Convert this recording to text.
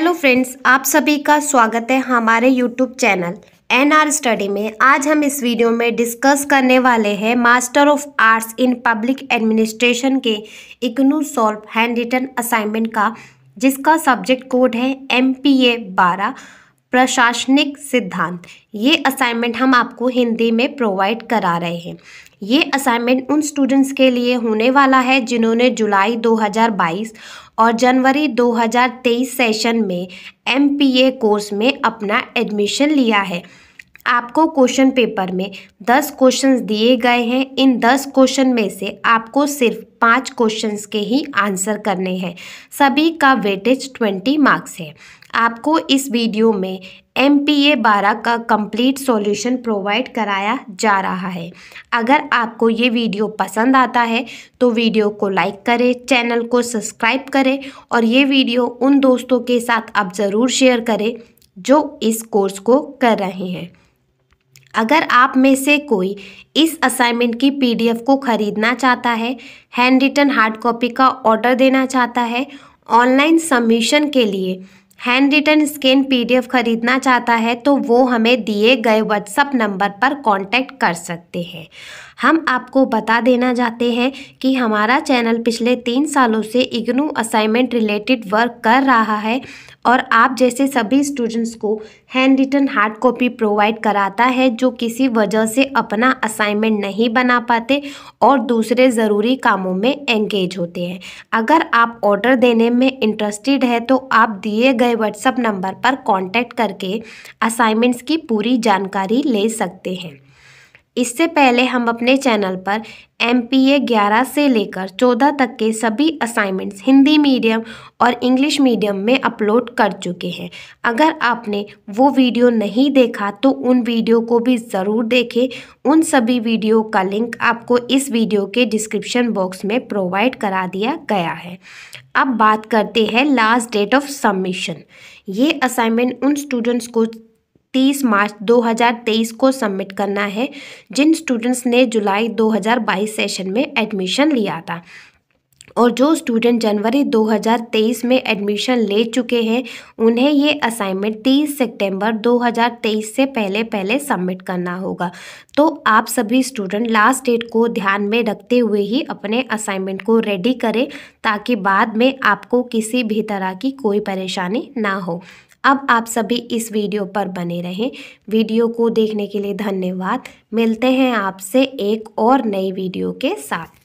hello friends आप सभी का स्वागत है हमारे YouTube channel N R study में आज हम इस वीडियो में डिस्कस करने वाले हैं master of arts in public administration के IGNOU solve handwritten assignment का जिसका सब्जेक्ट कोड है एम पी ए बारह प्रशासनिक सिद्धांत ये असाइनमेंट हम आपको हिंदी में प्रोवाइड करा रहे हैं ये असाइनमेंट उन स्टूडेंट्स के लिए होने वाला है जिन्होंने जुलाई 2022 और जनवरी 2023 सेशन में एमपीए कोर्स में अपना एडमिशन लिया है आपको क्वेश्चन पेपर में 10 क्वेश्चंस दिए गए हैं इन 10 क्वेश्चन में से आपको सिर्फ पाँच क्वेश्चंस के ही आंसर करने हैं सभी का वेटेज 20 मार्क्स है आपको इस वीडियो में एम पी ए बारह का कंप्लीट सॉल्यूशन प्रोवाइड कराया जा रहा है अगर आपको ये वीडियो पसंद आता है तो वीडियो को लाइक करें चैनल को सब्सक्राइब करें और ये वीडियो उन दोस्तों के साथ आप ज़रूर शेयर करें जो इस कोर्स को कर रहे हैं अगर आप में से कोई इस असाइनमेंट की पीडीएफ को ख़रीदना चाहता है हैंड रिटन हार्ड कॉपी का ऑर्डर देना चाहता है ऑनलाइन सबमिशन के लिए हैंड रिटर्न स्कैन पीडीएफ खरीदना चाहता है तो वो हमें दिए गए व्हाट्सअप नंबर पर कांटेक्ट कर सकते हैं हम आपको बता देना चाहते हैं कि हमारा चैनल पिछले तीन सालों से इग्नू असाइनमेंट रिलेटेड वर्क कर रहा है और आप जैसे सभी स्टूडेंट्स को hand return hard copy provide कराता है जो किसी वजह से अपना असाइनमेंट नहीं बना पाते और दूसरे ज़रूरी कामों में एंगेज होते हैं अगर आप ऑर्डर देने में इंटरेस्टेड है तो आप दिए गए गए व्हाट्सअप नंबर पर कॉन्टैक्ट करके असाइनमेंट्स की पूरी जानकारी ले सकते हैं इससे पहले हम अपने चैनल पर एम पी ए ग्यारह से लेकर चौदह तक के सभी असाइनमेंट्स हिंदी मीडियम और इंग्लिश मीडियम में अपलोड कर चुके हैं अगर आपने वो वीडियो नहीं देखा तो उन वीडियो को भी ज़रूर देखें उन सभी वीडियो का लिंक आपको इस वीडियो के डिस्क्रिप्शन बॉक्स में प्रोवाइड करा दिया गया है अब बात करते हैं लास्ट डेट ऑफ सबमिशन ये असाइनमेंट उन स्टूडेंट्स को तीस मार्च 2023 को सबमिट करना है जिन स्टूडेंट्स ने जुलाई 2022 सेशन में एडमिशन लिया था और जो स्टूडेंट जनवरी 2023 में एडमिशन ले चुके हैं उन्हें ये असाइनमेंट 30 सितंबर 2023 से पहले पहले सबमिट करना होगा तो आप सभी स्टूडेंट लास्ट डेट को ध्यान में रखते हुए ही अपने असाइनमेंट को रेडी करें ताकि बाद में आपको किसी भी तरह की कोई परेशानी ना हो अब आप सभी इस वीडियो पर बने रहें वीडियो को देखने के लिए धन्यवाद मिलते हैं आपसे एक और नई वीडियो के साथ